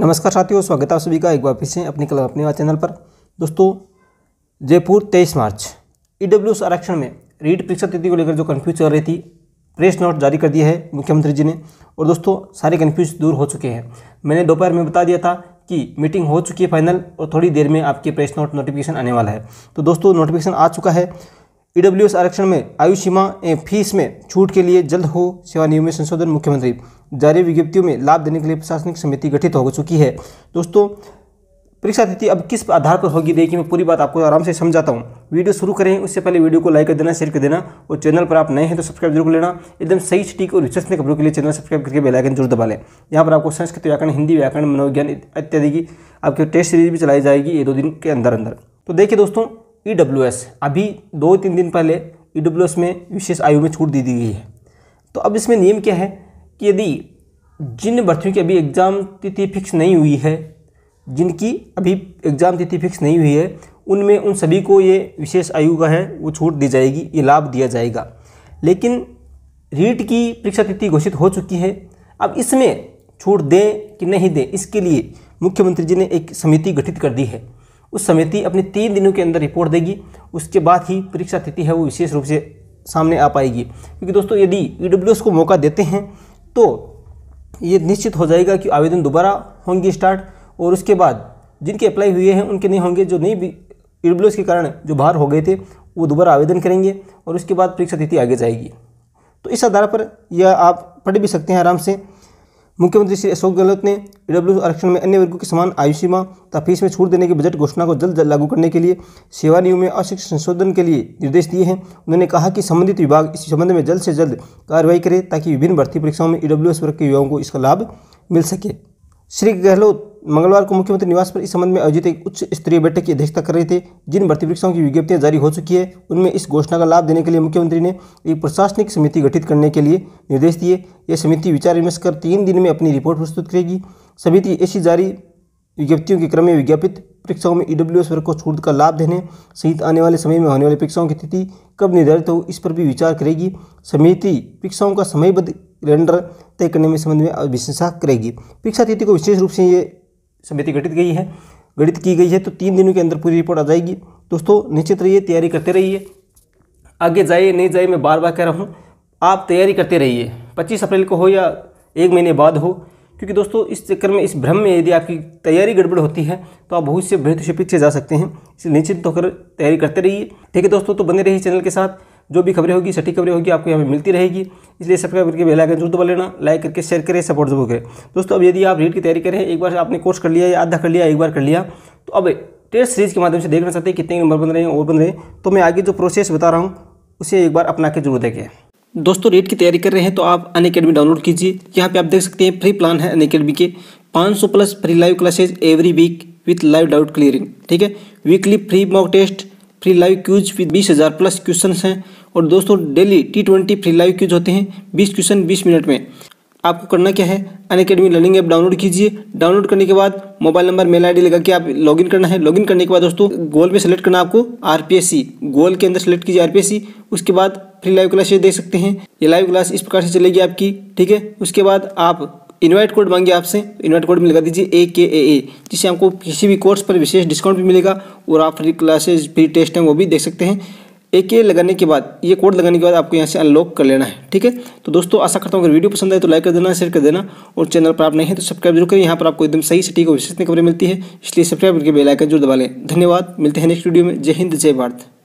नमस्कार साथियों स्वागत है आप सभी का एक बार फिर से अपनी कलम अपने चैनल पर दोस्तों जयपुर तेईस मार्च एस e आरक्षण में रीट परीक्षा तिथि को लेकर जो कन्फ्यूज चल रही थी प्रेस नोट जारी कर दिया है मुख्यमंत्री जी ने और दोस्तों सारे कन्फ्यूज दूर हो चुके हैं मैंने दोपहर में बता दिया था कि मीटिंग हो चुकी है फाइनल और थोड़ी देर में आपके प्रेस नोट नोटिफिकेशन आने वाला है तो दोस्तों नोटिफिकेशन आ चुका है ईडब्ल्यूएस e आरक्षण में आयु सीमा एवं फीस में छूट के लिए जल्द हो सेवा नियम में संशोधन मुख्यमंत्री जारी विज्ञप्तियों में लाभ देने के लिए प्रशासनिक समिति गठित हो चुकी है दोस्तों परीक्षा तिथि अब किस आधार पर होगी देखिए मैं पूरी बात आपको आराम से समझाता हूँ वीडियो शुरू करें उससे पहले वीडियो को लाइक कर देना शेयर कर देना और चैनल पर आप नए हैं तो सब्सक्राइब जरूर लेना एकदम सही सटीक और विश्वसनीय खबरों के लिए चैनल सब्सक्राइब करके बेल आइकन जरूर दबा लें यहाँ पर आपको संस्कृत व्याकरण हिंदी व्याकरण मनोविज्ञान इत्यादि की आपकी टेस्ट सीरीज भी चलाई जाएगी ये दो दिन के अंदर अंदर तो देखिए दोस्तों ई e अभी दो तीन दिन पहले ई e में विशेष आयु में छूट दे दी गई है तो अब इसमें नियम क्या है कि यदि जिन भर्तियों की अभी एग्ज़ाम तिथि फिक्स नहीं हुई है जिनकी अभी एग्ज़ाम तिथि फिक्स नहीं हुई है उनमें उन सभी को ये विशेष आयु का है वो छूट दी जाएगी ये लाभ दिया जाएगा लेकिन रीट की परीक्षा तिथि घोषित हो चुकी है अब इसमें छूट दें कि नहीं दें इसके लिए मुख्यमंत्री जी ने एक समिति गठित कर दी है उस समिति अपने तीन दिनों के अंदर रिपोर्ट देगी उसके बाद ही परीक्षा तिथि है वो विशेष रूप से सामने आ पाएगी क्योंकि दोस्तों यदि ई e को मौका देते हैं तो ये निश्चित हो जाएगा कि आवेदन दोबारा होंगे स्टार्ट और उसके बाद जिनके अप्लाई हुए हैं उनके नहीं होंगे जो नहीं ई डब्ल्यू e के कारण जो बाहर हो गए थे वो दोबारा आवेदन करेंगे और उसके बाद परीक्षा तिथि आगे जाएगी तो इस आधार पर यह आप पढ़ भी सकते हैं आराम से मुख्यमंत्री श्री अशोक गहलोत ने ईडब्ल्यू आरक्षण में अन्य वर्गों की समान आयु सीमा तथा फीस में छूट देने की बजट घोषणा को जल्द लागू करने के लिए सेवा नियम में आवश्यक संशोधन के लिए निर्देश दिए हैं उन्होंने कहा कि संबंधित विभाग इस संबंध में जल्द से जल्द कार्रवाई करे ताकि विभिन्न भर्ती परीक्षाओं में ईडब्ल्यू वर्ग के युवाओं को इसका लाभ मिल सके श्री गहलोत मंगलवार को मुख्यमंत्री निवास पर इस संबंध में आयोजित एक उच्च स्तरीय बैठक की अध्यक्षता कर रहे थे जिन भर्ती परीक्षाओं की विज्ञप्तियां जारी हो चुकी है उनमें इस घोषणा का लाभ देने के लिए मुख्यमंत्री ने एक प्रशासनिक समिति गठित करने के लिए निर्देश दिए यह समिति विचार विमर्श कर तीन दिन में अपनी रिपोर्ट प्रस्तुत करेगी समिति ऐसी जारी विज्ञप्तियों के क्रम में विज्ञापित परीक्षाओं में ईडब्ल्यू e वर्ग को छूट का लाभ देने सहित आने वाले समय में होने वाली परीक्षाओं की तिथि कब निर्धारित हो इस पर भी विचार करेगी समिति परीक्षाओं का समयबद्ध कैलेंडर तय करने में संबंध में विशेषा करेगी परीक्षा तिथि को विशेष रूप से ये समिति गठित गई है गठित की गई है तो तीन दिनों के अंदर पूरी रिपोर्ट आ जाएगी दोस्तों निश्चित रहिए तैयारी करते रहिए आगे जाइए नहीं जाइए मैं बार बार कह रहा हूँ आप तैयारी करते रहिए पच्चीस अप्रैल को हो या एक महीने बाद हो क्योंकि दोस्तों इस चक्कर में इस भ्रम में यदि आपकी तैयारी गड़बड़ होती है तो आप भविष्य बेहतर से पीछे जा सकते हैं इसलिए निश्चित होकर तैयारी करते रहिए ठीक है दोस्तों तो बने रहिए चैनल के साथ जो भी खबरें होगी सटीक खबरें होगी आपको यहाँ पर मिलती रहेगी इसलिए सब्सक्राइब करके बेल आइकन जरूर दबा लेना लाइक करके शेयर करें सपोर्ट जरूर करें दोस्तों अब यदि आप रीड की तैयारी करें एक बार आपने कोर्स कर लिया या आधा कर लिया एक बार कर लिया तो अब टेस्ट सीरीज के माध्यम से देखना चाहते हैं कितने नंबर बन रहे हैं और बन रहे हैं तो मैं आगे जो प्रोसेस बता रहा हूँ उसे एक बार अपना के जरूर देखें दोस्तों रेट की तैयारी कर रहे हैं तो आप अन अकेडमी डाउनलोड कीजिए यहाँ पे आप देख सकते हैं फ्री प्लान है अन अकेडमी के 500 plus free live classes every week with live doubt clearing ठीक है weekly free mock test free live quiz बीस हज़ार प्लस क्वेश्चन हैं और दोस्तों daily T twenty free live quiz होते हैं बीस क्वेश्चन बीस मिनट में आपको करना क्या है Unacademy learning app download कीजिए डाउनलोड करने के बाद मोबाइल नंबर मेल आईडी लगा के आप लॉगिन करना है लॉगिन करने के बाद दोस्तों गोल में सेलेक्ट करना आपको आरपीएससी गोल के अंदर सेलेक्ट कीजिए आरपीएससी उसके बाद फ्री लाइव क्लास देख सकते हैं ये लाइव क्लास इस प्रकार से चलेगी आपकी ठीक है उसके बाद आप इनवाइट कोड मांगे आपसे इनवाइट कोड में लगा दीजिए ए के ए ए जिससे आपको किसी भी कोर्स पर विशेष डिस्काउंट भी मिलेगा और आप फ्री क्लासेज फ्री टेस्ट हैं वो भी देख सकते हैं ए के लगाने के बाद ये कोड लगाने के बाद आपको यहाँ से अनलॉक कर लेना है ठीक है तो दोस्तों आशा करता हूँ अगर वीडियो पसंद आए तो लाइक कर देना शेयर कर देना और चैनल पर आप नहीं है तो सब्सक्राइब जरूर करें यहाँ पर आपको एकदम सही सटीक और विशेष खबरें मिलती है इसलिए सब्सक्राइब करके बेलाइकन जरूर दबा लें धन्यवाद मिलते हैं नेक्स्ट वीडियो में जय हिंद जय भारत